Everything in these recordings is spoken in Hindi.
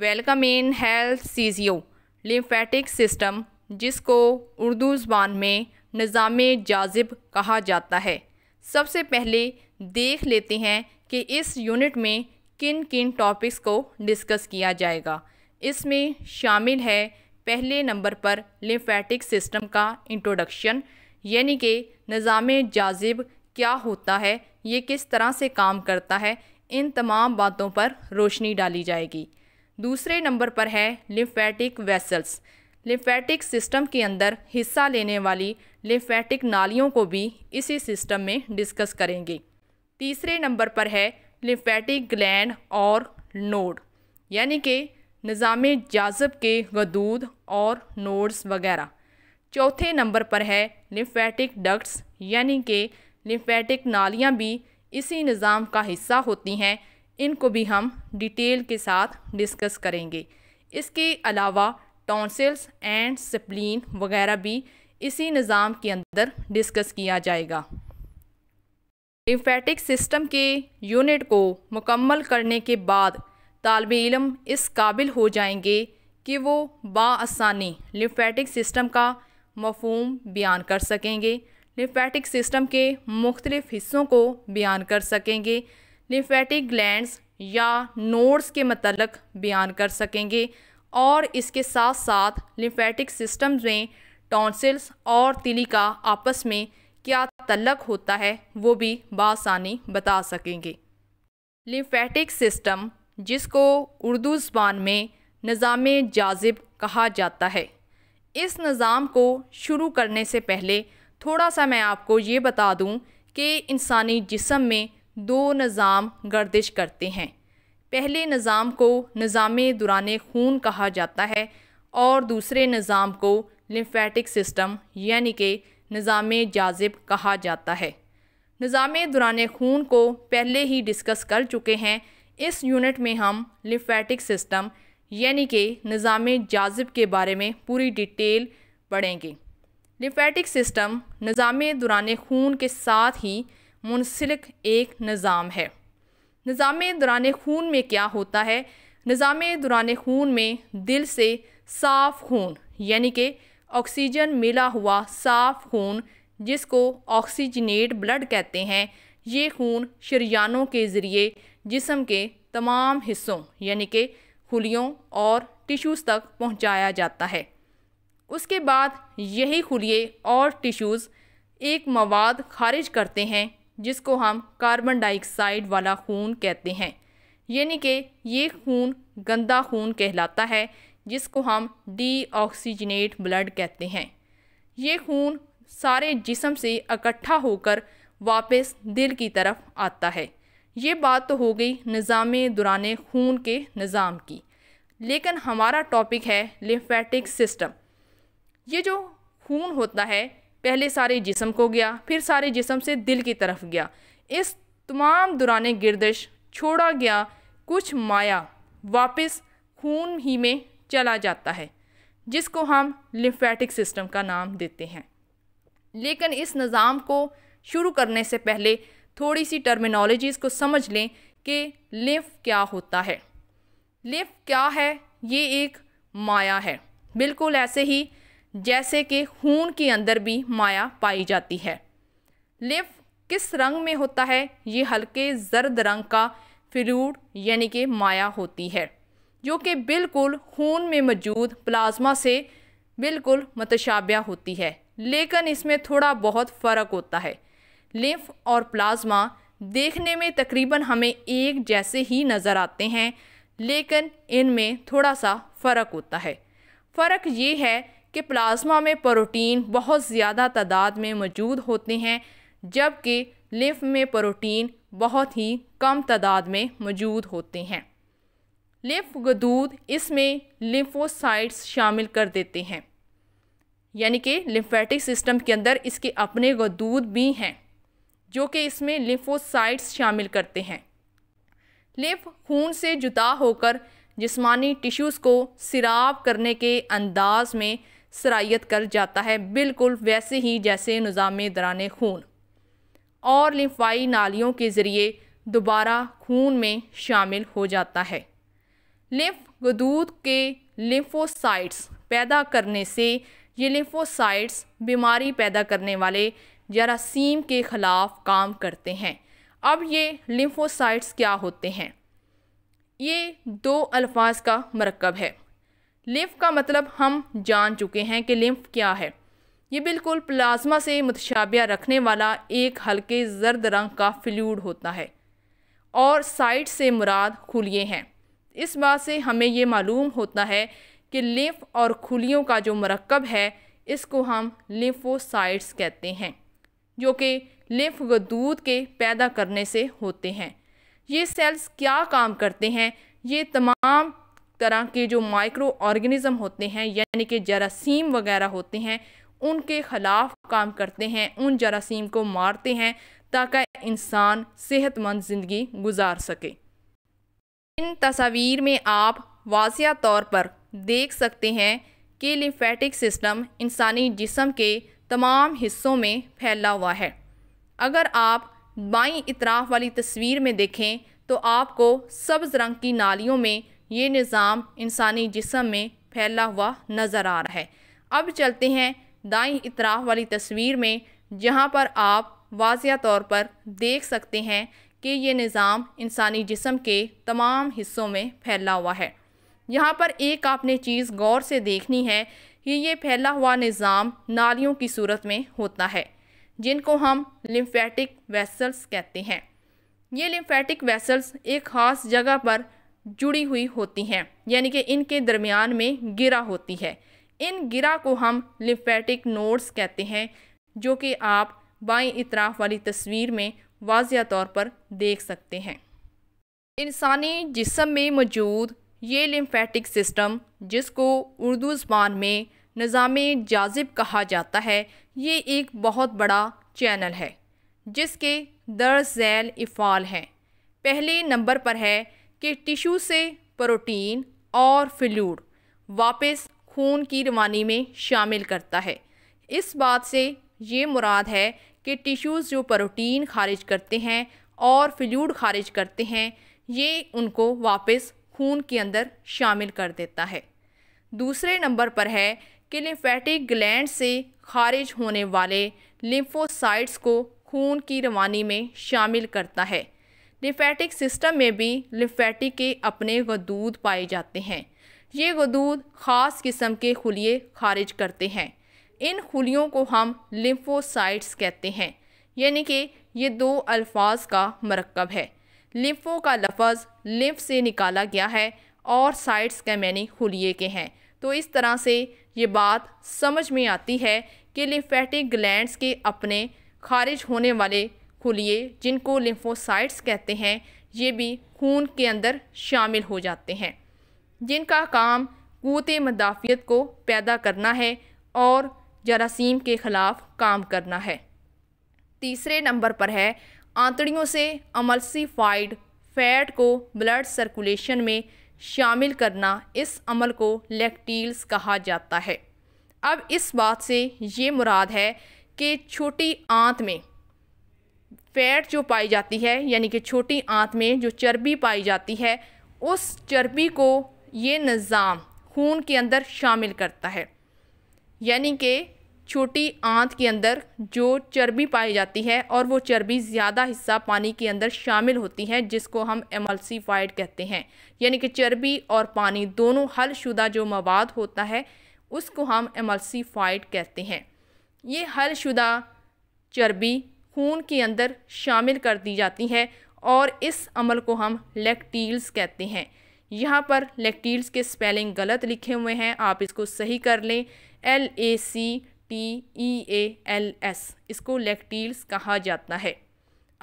वेलकम इन हेल्थ सीजियो लिम्फेटिक सिस्टम जिसको उर्दू ज़बान में निज़ाम जाजिब कहा जाता है सबसे पहले देख लेते हैं कि इस यूनिट में किन किन टॉपिक्स को डिस्कस किया जाएगा इसमें शामिल है पहले नंबर पर लिम्फेटिक सिस्टम का इंट्रोडक्शन यानी कि निज़ाम जाजिब क्या होता है ये किस तरह से काम करता है इन तमाम बातों पर रोशनी डाली जाएगी दूसरे नंबर पर है लिम्फेटिक वेसल्स लिम्फेटिक सिस्टम के अंदर हिस्सा लेने वाली लिम्फेटिक नालियों को भी इसी सिस्टम में डिस्कस करेंगे तीसरे नंबर पर है लिम्फेटिक ग्लैंड और नोड यानी कि निज़ाम जाजब के गदूद और नोड्स वगैरह चौथे नंबर पर है लिम्फेटिक डक्ट्स यानी कि लिम्फेटिक नालियाँ भी इसी निज़ाम का हिस्सा होती हैं इनको भी हम डिटेल के साथ डिस्कस करेंगे इसके अलावा टॉन्सिल्स एंड स्प्लीन वगैरह भी इसी निज़ाम के अंदर डिस्कस किया जाएगा लिम्फेटिक सिस्टम के यूनिट को मुकम्मल करने के बाद तालब इलम इस काबिल हो जाएंगे कि वो बासानी लिम्फेटिक सिस्टम का मफहम बयान कर सकेंगे लिम्फेटिक सिस्टम के मुख्तलिफ़ हिस्सों को बयान कर सकेंगे लिम्फेटिक ग्लैंड्स या नोड्स के मतलब बयान कर सकेंगे और इसके साथ साथ लिम्फेटिक सिस्टम्स में टॉन्सिल्स और तिली का आपस में क्या तलक होता है वो भी बासानी बता सकेंगे लिम्फेटिक सिस्टम जिसको उर्दू ज़बान में निज़ाम जाजिब कहा जाता है इस निज़ाम को शुरू करने से पहले थोड़ा सा मैं आपको ये बता दूं कि इंसानी जिसम में दो निज़ाम गर्दिश करते हैं पहले निज़ाम को निज़ाम दुरान खून कहा जाता है और दूसरे निज़ाम को लिम्फेटिक सिस्टम यानी कि निज़ाम जाजिब कहा जाता है निज़ाम दुरान खून को पहले ही डिस्कस कर चुके हैं इस यूनिट में हम लिम्फेटिक सिस्टम यानी कि निज़ाम जाजिब के बारे में पूरी डिटेल पढ़ेंगे लिम्फेटिक सिस्टम निज़ाम दुरान खून के साथ ही मुनसलिक एक निज़ाम है निज़ाम दौरान खून में क्या होता है निज़ाम दौरान खून में दिल से साफ़ खून यानी कि ऑक्सीजन मिला हुआ साफ़ खून जिसको ऑक्सीजनेट ब्लड कहते हैं ये खून शरियानों के ज़रिए जिसम के तमाम हिस्सों यानी कि खुलियों और टिश्यूज़ तक पहुंचाया जाता है उसके बाद यही खुलिए और टिश्यूज़ एक मवाद खारिज करते हैं जिसको हम कार्बन डाइऑक्साइड वाला खून कहते हैं यानी कि ये खून गंदा खून कहलाता है जिसको हम डीऑक्सीजनेट ब्लड कहते हैं ये खून सारे जिसम से इकट्ठा होकर वापस दिल की तरफ आता है ये बात तो हो गई निज़ाम दुरान खून के निज़ाम की लेकिन हमारा टॉपिक है लिम्फेटिक सिस्टम ये जो खून होता है पहले सारे जिसम को गया फिर सारे जिसम से दिल की तरफ गया इस तमाम दुरान गिरदश छोड़ा गया कुछ माया वापस खून ही में चला जाता है जिसको हम लिम्फेटिक सिस्टम का नाम देते हैं लेकिन इस निज़ाम को शुरू करने से पहले थोड़ी सी टर्मिनोलॉजीज़ को समझ लें कि लिफ़ क्या होता है लिफ़ क्या है ये एक माया है बिल्कुल ऐसे ही जैसे कि खून के अंदर भी माया पाई जाती है लिफ़ किस रंग में होता है ये हल्के जर्द रंग का फ्लूड यानी कि माया होती है जो कि बिल्कुल खून में मौजूद प्लाज्मा से बिल्कुल मतशाबा होती है लेकिन इसमें थोड़ा बहुत फ़र्क होता है लिफ़ और प्लाज्मा देखने में तकरीबन हमें एक जैसे ही नज़र आते हैं लेकिन इनमें थोड़ा सा फ़र्क होता है फ़र्क ये है कि प्लाज्मा में प्रोटीन बहुत ज़्यादा तादाद में मौजूद होते हैं जबकि लिम्फ में प्रोटीन बहुत ही कम तादाद में मौजूद होते हैं लिम्फ गदूद इसमें लिम्फोसाइट्स शामिल कर देते हैं यानी कि लिम्फेटिक सिस्टम के अंदर इसके अपने गदूद भी हैं जो कि इसमें लिम्फोसाइट्स शामिल करते हैं लिम्फ खून से जुदा होकर जिस्मानी टिश्यूज़ को सिराब करने के अंदाज में सराइत कर जाता है बिल्कुल वैसे ही जैसे निज़ाम दरान खून और लिफाई नालियों के ज़रिए दोबारा खून में शामिल हो जाता है लिफ गदूद के लिफोसाइट्स पैदा करने से ये लिफोसाइट्स बीमारी पैदा करने वाले जरासीम के ख़िलाफ़ काम करते हैं अब ये लिफोसाइट्स क्या होते हैं ये दो अल्फाज का मरकब है लिम्फ का मतलब हम जान चुके हैं कि लिम्फ क्या है ये बिल्कुल प्लाज्मा से मुतशाबिया रखने वाला एक हल्के जर्द रंग का फ्लूड होता है और साइड से मुराद खुलिए हैं इस बात से हमें ये मालूम होता है कि लिम्फ और खुलियों का जो मरकब है इसको हम लिम्फोसाइट्स कहते हैं जो कि लिम्फ गदूद के पैदा करने से होते हैं ये सेल्स क्या काम करते हैं ये तमाम तरह के जो माइक्रो ऑर्गेनिज़म होते हैं यानी कि जरासीम वगैरह होते हैं उनके ख़िलाफ़ काम करते हैं उन जरासीम को मारते हैं ताकि इंसान सेहतमंद ज़िंदगी गुजार सके इन तस्वीर में आप वाज़ तौर पर देख सकते हैं कि लिम्फेटिक सिस्टम इंसानी जिसम के तमाम हिस्सों में फैला हुआ है अगर आप बाई इतराफ़ वाली तस्वीर में देखें तो आपको सब्ज़ रंग की नालियों में ये निज़ाम इंसानी जिसम में फैला हुआ नज़र आ रहा है अब चलते हैं दाई इतराफ़ वाली तस्वीर में जहाँ पर आप वाजिया तौर पर देख सकते हैं कि ये निज़ाम इंसानी जिसम के तमाम हिस्सों में फैला हुआ है यहाँ पर एक आपने चीज़ गौर से देखनी है कि ये फैला हुआ निज़ाम नालियों की सूरत में होता है जिनको हम लिम्फेटिक वेसल्स कहते हैं ये लिम्फेटिक वेसल्स एक ख़ास जगह पर जुड़ी हुई होती हैं यानी कि इनके दरमियान में गिरा होती है इन गिरा को हम लिम्फेटिक नोड्स कहते हैं जो कि आप बाई इतराफ़ वाली तस्वीर में वाजिया तौर पर देख सकते हैं इंसानी जिसम में मौजूद ये लिम्फेटिक सिस्टम जिसको उर्दू ज़बान में निज़ाम जाजिब कहा जाता है ये एक बहुत बड़ा चैनल है जिसके दर झैल इफ़ाल हैं पहले नंबर पर है कि टिश्यू से प्रोटीन और फ्लूड वापस खून की रवानी में शामिल करता है इस बात से ये मुराद है कि टिश्यूज़ जो प्रोटीन खारिज करते हैं और फ्लूड खारिज करते हैं ये उनको वापस खून के अंदर शामिल कर देता है दूसरे नंबर पर है कि लिम्फेटिक ग्लैंड से खारिज होने वाले लिम्फोसाइट्स को खून की रवानी में शामिल करता है लिफेटिक सिस्टम में भी लिफेटिक के अपने गदूद पाए जाते हैं ये गदूद ख़ास किस्म के खुलिए खारिज करते हैं इन खुलियों को हम लिम्फोसाइट्स कहते हैं यानी कि ये दो अल्फाज का मरकब है लिम्फो का लफज लिम्फ से निकाला गया है और साइट्स के मैनी खुलिए के हैं तो इस तरह से ये बात समझ में आती है कि लिफेटिक ग्लैंड्स के अपने खारिज होने वाले खुलिए जिनको लिम्फोसाइट्स कहते हैं ये भी खून के अंदर शामिल हो जाते हैं जिनका काम कूत मदाफ़ियत को पैदा करना है और जरासीम के ख़िलाफ़ काम करना है तीसरे नंबर पर है आंतड़ियों से अमलसीफाइड फैट को ब्लड सर्कुलेशन में शामिल करना इस अमल को लेक्टील्स कहा जाता है अब इस बात से ये मुराद है कि छोटी आंत में फैट जो पाई जाती है यानी कि छोटी आंत में जो चर्बी पाई जाती है उस चर्बी को ये निज़ाम खून के अंदर शामिल करता है यानी कि छोटी आंत के अंदर जो चर्बी पाई जाती है और वो चर्बी ज़्यादा हिस्सा पानी के अंदर शामिल होती है जिसको हम एमल्सीफाइड कहते हैं यानी कि चर्बी और पानी दोनों हलशुदा जो मवाद होता है उसको हम एमल्सीफाइड कहते हैं ये हलशुदा चर्बी खून के अंदर शामिल कर दी जाती है और इस अमल को हम लेक्टील्स कहते हैं यहाँ पर लेक्टील्स के स्पेलिंग गलत लिखे हुए हैं आप इसको सही कर लें L A C T E A L S इसको लेक्टील्स कहा जाता है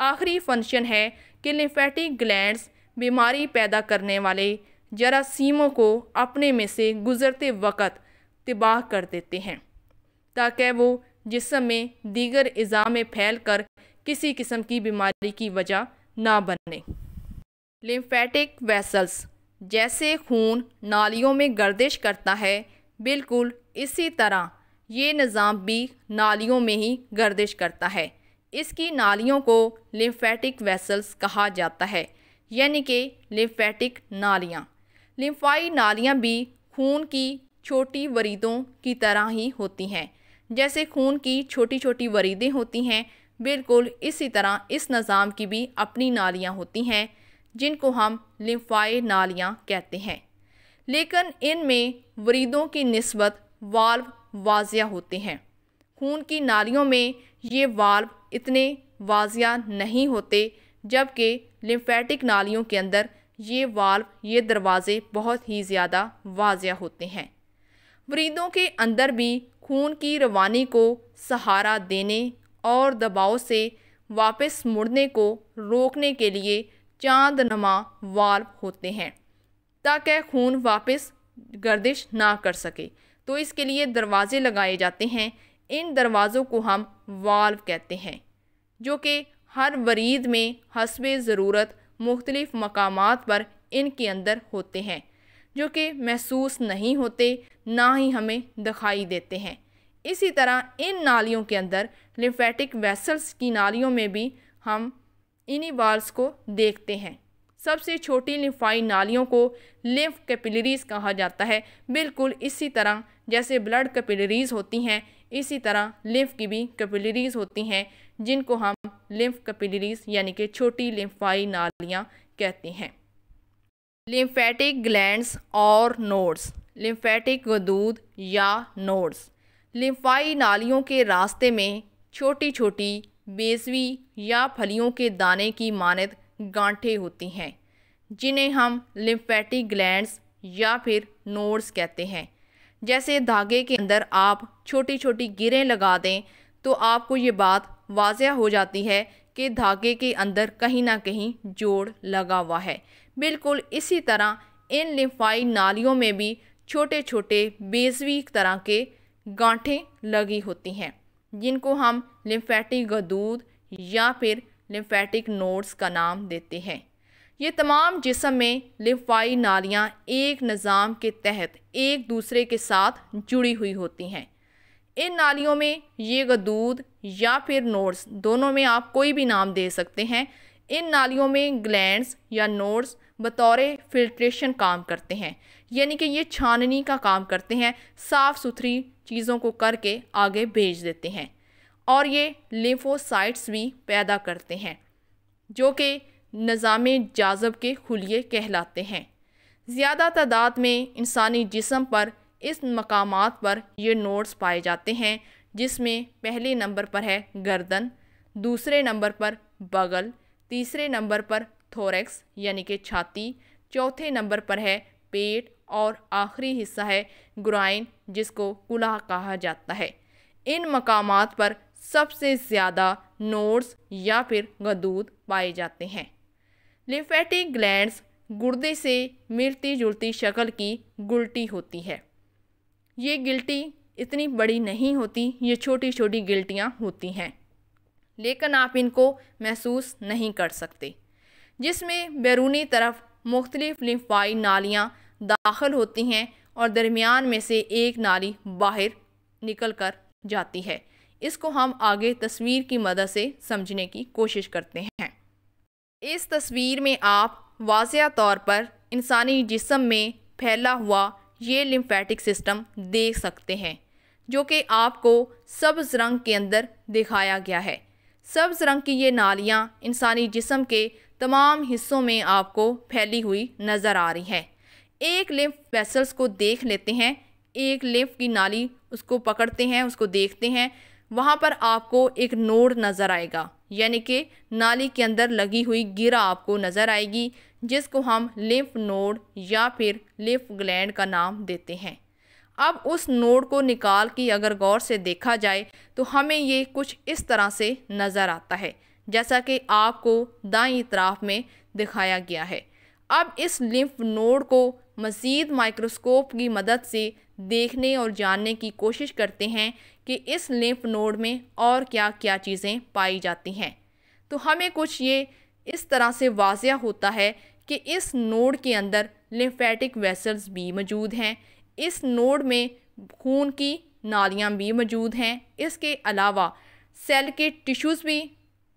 आखिरी फंक्शन है कि लिफेटिक ग्लैंड्स बीमारी पैदा करने वाले जरासीमों को अपने में से गुज़रते वक़्त तबाह कर देते हैं ताकि वो जिसम में दीगर अज़ा में फैल कर किसी किस्म की बीमारी की वजह ना बने लिम्फेटिक वेसल्स जैसे खून नालियों में गर्दिश करता है बिल्कुल इसी तरह ये निज़ाम भी नालियों में ही गर्दिश करता है इसकी नालियों को लिम्फेटिक वेसल्स कहा जाता है यानी कि लिम्फेटिक नालियाँ लिम्फाई नालियाँ भी खून की छोटी वरीदों की तरह ही होती हैं जैसे खून की छोटी छोटी वरीदें होती हैं बिल्कुल इसी तरह इस निज़ाम की भी अपनी नालियाँ होती हैं जिनको हम लिम्फाए नालियाँ कहते हैं लेकिन इनमें वरीदों की नस्बत वाल्व वाजिया होते हैं खून की नालियों में ये वाल्व इतने वाजिया नहीं होते जबकि लिम्फेटिक नालियों के अंदर ये वाल्व ये दरवाज़े बहुत ही ज़्यादा वाजिया होते हैं वरीदों के अंदर भी खून की रवानी को सहारा देने और दबाव से वापस मुड़ने को रोकने के लिए नमा वाल्व होते हैं ताकि खून वापस गर्दिश ना कर सके तो इसके लिए दरवाजे लगाए जाते हैं इन दरवाज़ों को हम वाल्व कहते हैं जो कि हर वरीद में हसब ज़रूरत मुख्तलिफ़ मकाम पर इनके अंदर होते हैं जो कि महसूस नहीं होते ना ही हमें दिखाई देते हैं इसी तरह इन नालियों के अंदर लिम्फेटिक वेसल्स की नालियों में भी हम इन्हीं बाल्स को देखते हैं सबसे छोटी लिम्फाई नालियों को लिम्फ कैपिलरीज कहा जाता है बिल्कुल इसी तरह जैसे ब्लड कैपिलरीज होती हैं इसी तरह लिम्फ की भी कैपिलरीज होती हैं जिनको हम लिम्फ कैपिलरीज यानी कि छोटी लिम्फाई नालियाँ कहते हैं लिम्फेटिक ग्लैंड्स और नोड्स लिम्फेटिक गदूद या नोड्स लिम्फाई नालियों के रास्ते में छोटी छोटी बेसवी या फलियों के दाने की मानद गांठें होती हैं जिन्हें हम लिम्फेटिक ग्लैंड्स या फिर नोड्स कहते हैं जैसे धागे के अंदर आप छोटी छोटी गिरें लगा दें तो आपको ये बात वाजह हो जाती है कि धागे के अंदर कहीं ना कहीं जोड़ लगा हुआ है बिल्कुल इसी तरह इन लिम्फाई नालियों में भी छोटे छोटे बेजवी तरह के गांठें लगी होती हैं जिनको हम लिम्फेटिक गदूद या फिर लिम्फेटिक नोड्स का नाम देते हैं ये तमाम जिसम में लिम्फाई नालियाँ एक निज़ाम के तहत एक दूसरे के साथ जुड़ी हुई होती हैं इन नालियों में ये गदूद या फिर नोड्स दोनों में आप कोई भी नाम दे सकते हैं इन नालियों में ग्लैंड्स या नोड्स बतौर फिल्ट्रेशन काम करते हैं यानी कि ये छाननी का काम करते हैं साफ़ सुथरी चीज़ों को करके आगे भेज देते हैं और ये लिम्फोसाइट्स भी पैदा करते हैं जो कि निज़ाम जाजब के खुलिए कहलाते हैं ज़्यादा तादाद में इंसानी जिसम पर इस मकाम पर ये नोड्स पाए जाते हैं जिसमें पहले नंबर पर है गर्दन दूसरे नंबर पर बगल तीसरे नंबर पर थोरेक्स यानी कि छाती चौथे नंबर पर है पेट और आखिरी हिस्सा है ग्राइन जिसको कुल्हा कहा जाता है इन मकाम पर सबसे ज़्यादा नोड्स या फिर गदूद पाए जाते हैं लिफेटिक ग्लैंड्स गुर्दे से मिलती जुलती शक्ल की गुल्टी होती है ये गिल्टी इतनी बड़ी नहीं होती ये छोटी छोटी गिल्टियाँ होती हैं लेकिन आप इनको महसूस नहीं कर सकते जिसमें बैरूनी तरफ मुख्तलिफ लिम्फाई नालियाँ दाखिल होती हैं और दरमियान में से एक नाली बाहर निकल कर जाती है इसको हम आगे तस्वीर की मदद से समझने की कोशिश करते हैं इस तस्वीर में आप वाज़ तौर पर इंसानी जिसम में फैला हुआ ये लिम्फेटिक सिस्टम देख सकते हैं जो कि आपको सब्ज़ रंग के अंदर दिखाया गया है सब्ज़ रंग की ये नालियाँ इंसानी जिसम के तमाम हिस्सों में आपको फैली हुई नज़र आ रही है एक लिम्फ वेसल्स को देख लेते हैं एक लिम्फ की नाली उसको पकड़ते हैं उसको देखते हैं वहाँ पर आपको एक नोड नज़र आएगा यानी कि नाली के अंदर लगी हुई गिरा आपको नज़र आएगी जिसको हम लिम्फ नोड या फिर लिम्फ ग्लैंड का नाम देते हैं अब उस नोड को निकाल के अगर गौर से देखा जाए तो हमें ये कुछ इस तरह से नज़र आता है जैसा कि आपको दाई इतराफ़ में दिखाया गया है अब इस लिम्फ नोड को मज़ीद माइक्रोस्कोप की मदद से देखने और जानने की कोशिश करते हैं कि इस लिम्फ नोड में और क्या क्या चीज़ें पाई जाती हैं तो हमें कुछ ये इस तरह से वाजिया होता है कि इस नोड के अंदर लिम्फेटिक वेसल्स भी मौजूद हैं इस नोड में खून की नालियाँ भी मौजूद हैं इसके अलावा सेल के टिश्यूज़ भी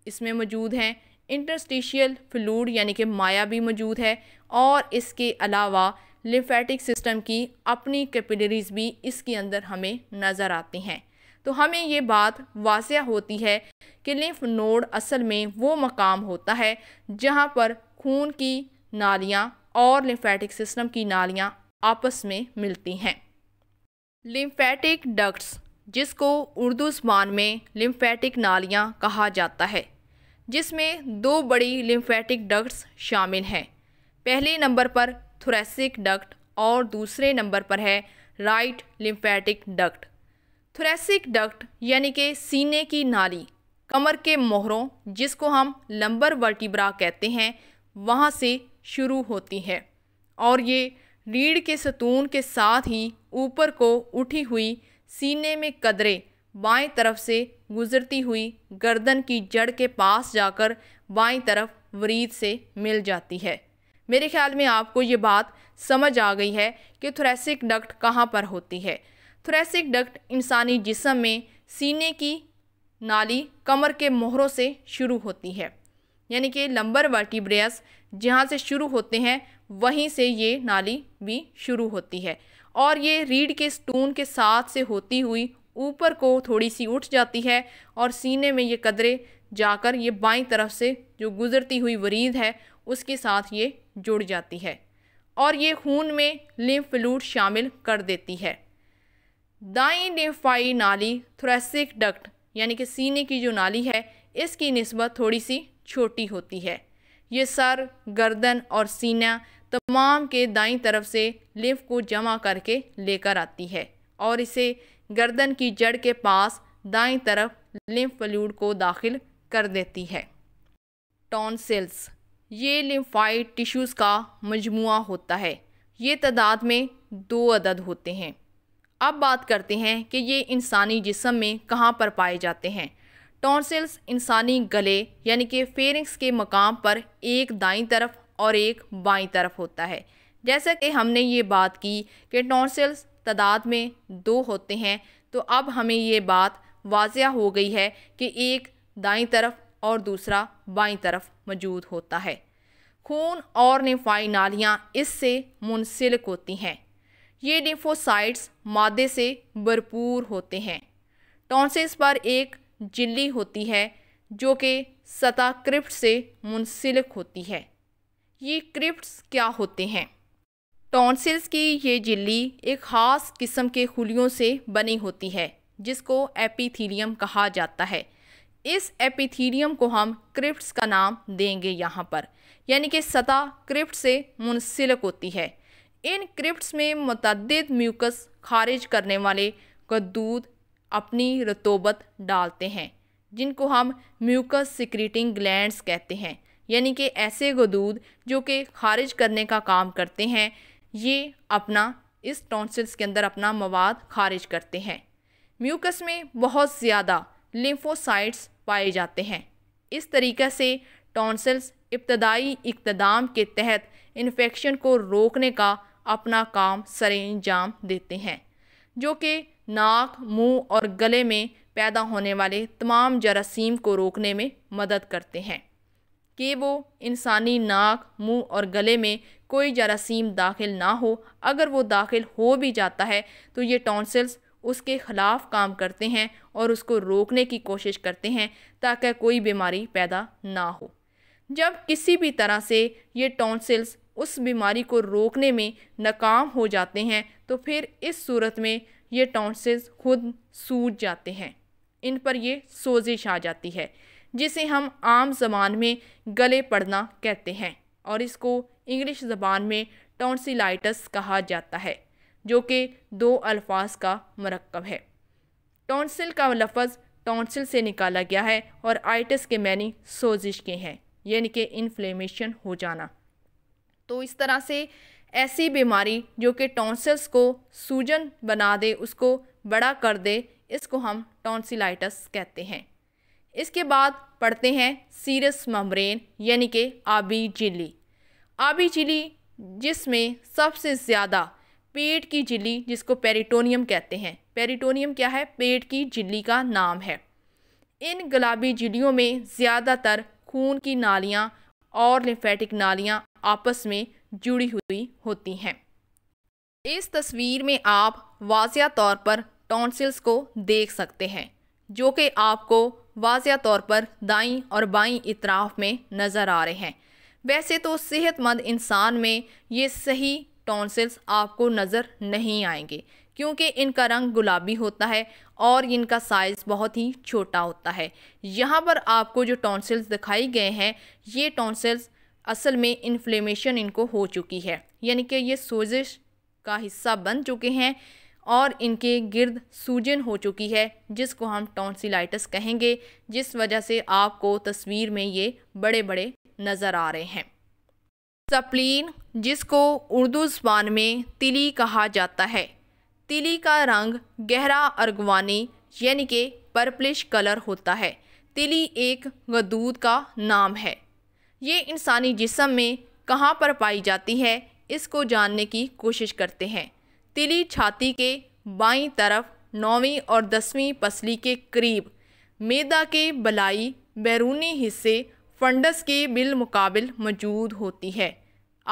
इसमें मौजूद हैं इंटरस्टिशियल फ्लूड यानी कि माया भी मौजूद है और इसके अलावा लिफेटिक सिस्टम की अपनी कैपिलरीज भी इसके अंदर हमें नज़र आती हैं तो हमें ये बात वाजिया होती है कि लिफ नोड असल में वो मकाम होता है जहाँ पर खून की नालियाँ और लिफेटिक सिस्टम की नालियाँ आपस में मिलती हैं लिम्फेटिक डक्ट्स जिसको उर्दू ज़बान में लिम्फेटिक नालियाँ कहा जाता है जिसमें दो बड़ी लिम्फेटिक डक्ट्स शामिल हैं पहले नंबर पर थोरेसिक डक्ट और दूसरे नंबर पर है right lymphatic duct thoracic duct यानी कि सीने की नाली कमर के मोहरों जिसको हम लंबर वर्टिब्रा कहते हैं वहाँ से शुरू होती है और ये रीढ़ के सतून के साथ ही ऊपर को उठी हुई सीने में कदरे बाएं तरफ से गुजरती हुई गर्दन की जड़ के पास जाकर बाई तरफ वरीद से मिल जाती है मेरे ख्याल में आपको ये बात समझ आ गई है कि थ्रेसिक डक्ट कहाँ पर होती है थ्रेसिक डक्ट इंसानी जिसम में सीने की नाली कमर के मोहरों से शुरू होती है यानी कि लंबर वर्टिब्रियस जहाँ से शुरू होते हैं वहीं से ये नाली भी शुरू होती है और ये रीढ़ के स्टून के साथ से होती हुई ऊपर को थोड़ी सी उठ जाती है और सीने में ये कदरे जाकर ये बाई तरफ से जो गुज़रती हुई वरीद है उसके साथ ये जुड़ जाती है और ये खून में लिम्फ फ्लूड शामिल कर देती है दाई लिम्फाई नाली थ्रेसिक डक्ट यानी कि सीने की जो नाली है इसकी नस्बत थोड़ी सी छोटी होती है ये सर गर्दन और सीना तमाम के दाई तरफ से लिम्फ को जमा करके लेकर आती है और इसे गर्दन की जड़ के पास दाएं तरफ लिम्फ फ्लूड को दाखिल कर देती है टॉन्सिल्स ये लिम्फाइड टिश्यूज़ का मजमू होता है ये तादाद में दो अदद होते हैं अब बात करते हैं कि ये इंसानी जिसम में कहाँ पर पाए जाते हैं टॉन्सिल्स इंसानी गले यानी कि फेरिंग्स के मकाम पर एक दाईं तरफ और एक बाईं तरफ होता है जैसा कि हमने ये बात की कि टॉन्सिल्स तादाद में दो होते हैं तो अब हमें ये बात वाजिया हो गई है कि एक दाई तरफ और दूसरा बाई तरफ मौजूद होता है खून और निफाई नालियाँ इससे मुनसलिक होती हैं ये डिफोसाइट्स मादे से भरपूर होते हैं टॉन्सिस पर एक जिल्ली होती है जो कि सतह क्रिप्ट से मुनसलिक होती है ये क्रिप्ट क्या होते हैं टॉन्सिल्स की ये झिल्ली एक ख़ास किस्म के खुलियों से बनी होती है जिसको एपीथीलियम कहा जाता है इस एपिथीलियम को हम क्रिप्ट्स का नाम देंगे यहाँ पर यानी कि सतह क्रिप्ट से मुनसिलक होती है इन क्रिप्ट्स में मतद म्यूकस खारिज करने वाले गदूद अपनी रतोबत डालते हैं जिनको हम म्यूकस सिक्रीटिंग ग्लैंड्स कहते हैं यानी कि ऐसे गदूद जो कि खारिज करने का काम करते हैं ये अपना इस टॉन्सिल्स के अंदर अपना मवाद खारिज करते हैं म्यूकस में बहुत ज़्यादा लिम्फोसाइट्स पाए जाते हैं इस तरीक़े से टॉन्सिल्स इब्तदाई इकतदाम के तहत इन्फेक्शन को रोकने का अपना काम सर अंजाम देते हैं जो कि नाक मुंह और गले में पैदा होने वाले तमाम जरासीम को रोकने में मदद करते हैं कि वो इंसानी नाक मुंह और गले में कोई जरासीम दाखिल ना हो अगर वो दाखिल हो भी जाता है तो ये टॉन्सिल्स उसके ख़िलाफ़ काम करते हैं और उसको रोकने की कोशिश करते हैं ताकि कोई बीमारी पैदा ना हो जब किसी भी तरह से ये टॉन्सिल्स उस बीमारी को रोकने में नाकाम हो जाते हैं तो फिर इस सूरत में ये टॉन्सिल्स खुद सूज जाते हैं इन पर ये सोजिश आ जाती है जिसे हम आम जबान में गले पड़ना कहते हैं और इसको इंग्लिश ज़बान में टॉन्सिलाइटस कहा जाता है जो कि दो अल्फाज का मरकब है टॉन्सिल का लफज टॉन्सिल से निकाला गया है और आइटस के मैनी सोजिश के हैं यानी कि इन्फ्लेमेशन हो जाना तो इस तरह से ऐसी बीमारी जो कि टॉन्सिल्स को सूजन बना दे उसको बड़ा कर दे इसको हम टॉन्सिलाइटस कहते हैं इसके बाद पढ़ते हैं सीरस ममरेन यानी कि आबी झिल्ली आबी चिली जिसमें सबसे ज़्यादा पेट की झिल्ली जिसको पेरिटोनियम कहते हैं पेरिटोनियम क्या है पेट की झिल्ली का नाम है इन गुलाबी झिल्लियों में ज़्यादातर खून की नालियाँ और लिम्फेटिक नालियाँ आपस में जुड़ी हुई होती हैं इस तस्वीर में आप वाजिया तौर पर टॉन्सिल्स को देख सकते हैं जो कि आपको वाजिया तौर पर दाई और बाई इतराफ़ में नज़र आ रहे हैं वैसे तो सेहतमंद इंसान में ये सही टॉन्सिल्स आपको नज़र नहीं आएंगे क्योंकि इनका रंग गुलाबी होता है और इनका साइज़ बहुत ही छोटा होता है यहाँ पर आपको जो टॉन्सिल्स दिखाई गए हैं ये टॉन्सिल्स असल में इन्फ्लेमेशन इनको हो चुकी है यानी कि ये सोजिश का हिस्सा बन चुके हैं और इनके गिर्द सूजन हो चुकी है जिसको हम टॉन्सिलाइटिस कहेंगे जिस वजह से आपको तस्वीर में ये बड़े बड़े नज़र आ रहे हैं सप्लीन जिसको उर्दू ज़बान में तिली कहा जाता है तिली का रंग गहरा अर्गवानी यानी कि पर्पलिश कलर होता है तिली एक गदूद का नाम है ये इंसानी जिसम में कहाँ पर पाई जाती है इसको जानने की कोशिश करते हैं तिली छाती के बाईं तरफ नौवीं और दसवीं पसली के करीब मैदा के बलाई बैरूनी हिस्से फंडस के मुकाबल मौजूद होती है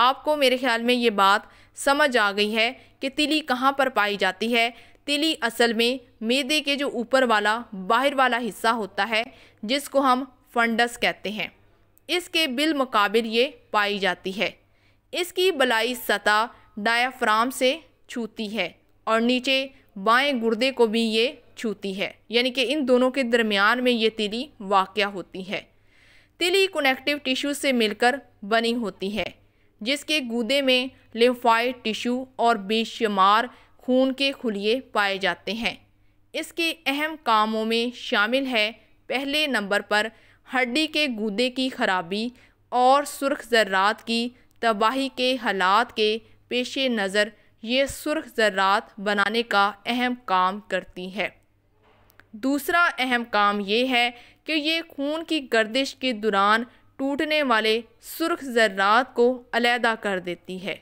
आपको मेरे ख्याल में ये बात समझ आ गई है कि तिली कहाँ पर पाई जाती है तिली असल में मैदे के जो ऊपर वाला बाहर वाला हिस्सा होता है जिसको हम फंडस कहते हैं इसके मुकाबल ये पाई जाती है इसकी बलाई सतह डायाफ्राम से छूती है और नीचे बाएं गुर्दे को भी ये छूती है यानी कि इन दोनों के दरमियान में ये तिली वाक़ होती है तिली कनेक्टिव टिश्यू से मिलकर बनी होती है जिसके गूदे में लिम्फाइड टिश्यू और बेशुमार खून के खुलिए पाए जाते हैं इसके अहम कामों में शामिल है पहले नंबर पर हड्डी के गूदे की खराबी और सुर्ख ज़र्रात की तबाही के हालात के पेश नज़र ये सुर्ख ज़रात बनाने का अहम काम करती है दूसरा अहम काम ये है कि ये खून की गर्दिश के दौरान टूटने वाले सुर्ख ज़रात को अलहदा कर देती है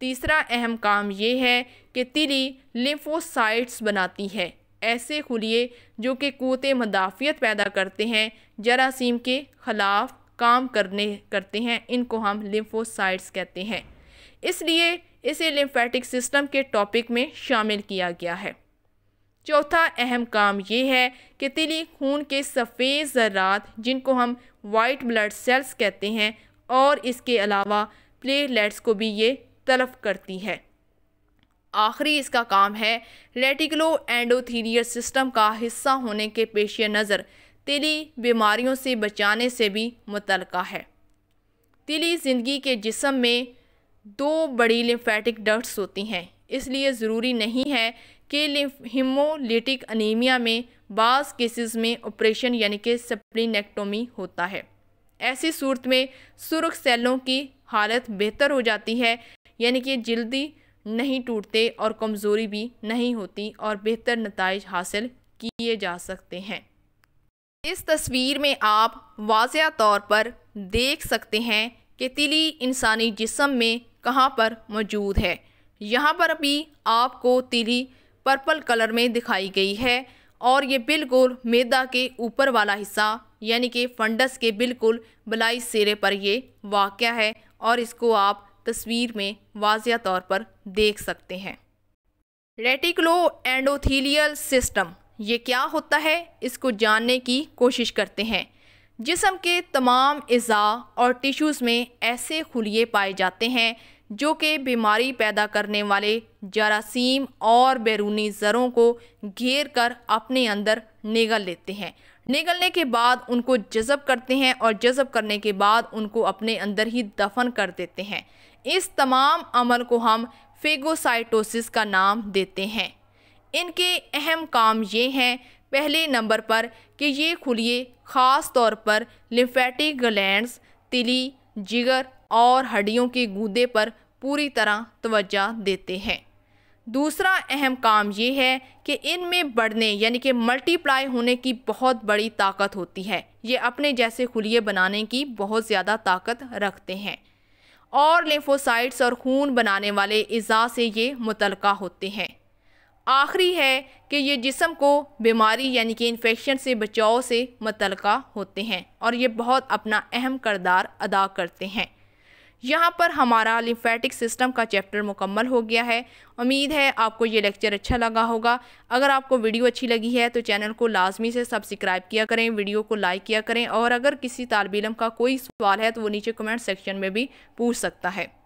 तीसरा अहम काम ये है कि तिली लिम्फोसाइट्स बनाती है ऐसे खुलिए जो कि कोते मदाफ़ियत पैदा करते हैं जरासीम के ख़िलाफ़ काम करने करते हैं इनको हम लिम्फोसाइट्स कहते हैं इसलिए इसे लिम्फेटिक सिस्टम के टॉपिक में शामिल किया गया है चौथा अहम काम ये है कि तिली खून के सफ़ेद ज़रात जिनको हम वाइट ब्लड सेल्स कहते हैं और इसके अलावा प्लेटलेट्स को भी ये तलफ करती है आखिरी इसका काम है रेटिकलो एंडोथीरियर सिस्टम का हिस्सा होने के पेश नज़र तिली बीमारियों से बचाने से भी मुतल है तिली ज़िंदगी के जिसम में दो बड़ी लिम्फेटिक डट्स होती हैं इसलिए ज़रूरी नहीं है कि हिमोलिटिक अनीमिया में बास केसेस में ऑपरेशन यानी कि स्प्लिनेक्टोमी होता है ऐसी सूरत में सुरख सेलों की हालत बेहतर हो जाती है यानी कि जल्दी नहीं टूटते और कमज़ोरी भी नहीं होती और बेहतर नतज हासिल किए जा सकते हैं इस तस्वीर में आप वाजह तौर पर देख सकते हैं कि तिली इंसानी जिसम में कहाँ पर मौजूद है यहाँ पर अभी आपको तिली पर्पल कलर में दिखाई गई है और ये बिल्कुल मैदा के ऊपर वाला हिस्सा यानी कि फंडस के बिल्कुल बलाई सिरे पर ये वाक़ है और इसको आप तस्वीर में वाजिया तौर पर देख सकते हैं रेटिक्लो एंडोथीलियल सिस्टम ये क्या होता है इसको जानने की कोशिश करते हैं जिसम के तमाम अज़ा और टिश्यूज़ में ऐसे खुलिए पाए जाते हैं जो कि बीमारी पैदा करने वाले जरासीम और बैरूनी ज़रों को घेर कर अपने अंदर निगल लेते हैं निगलने के बाद उनको जज़ब करते हैं और जज़ब करने के बाद उनको अपने अंदर ही दफन कर देते हैं इस तमाम अमल को हम फेगोसाइटोसिस का नाम देते हैं इनके अहम काम ये हैं पहले नंबर पर कि ये खुलिए ख़ास तौर पर लिम्फेटिक ग्लैंड्स तिली जिगर और हड्डियों के गूदे पर पूरी तरह तवज्जा देते हैं दूसरा अहम काम ये है कि इनमें बढ़ने यानी कि मल्टीप्लाई होने की बहुत बड़ी ताकत होती है ये अपने जैसे खुलिए बनाने की बहुत ज़्यादा ताकत रखते हैं और लिम्फोसाइट्स और खून बनाने वाले अज़ा से ये मुतलक़ा होते हैं आखिरी है कि ये जिसम को बीमारी यानी कि इन्फेक्शन से बचाव से मुतलक़ा होते हैं और ये बहुत अपना अहम करदार अदा करते हैं यहाँ पर हमारा लिम्फेटिक सिस्टम का चैप्टर मुकम्मल हो गया है उम्मीद है आपको ये लेक्चर अच्छा लगा होगा अगर आपको वीडियो अच्छी लगी है तो चैनल को लाजमी से सब्सक्राइब किया करें वीडियो को लाइक किया करें और अगर किसी तालब इलम का कोई सवाल है तो वो नीचे कमेंट सेक्शन में भी पूछ सकता है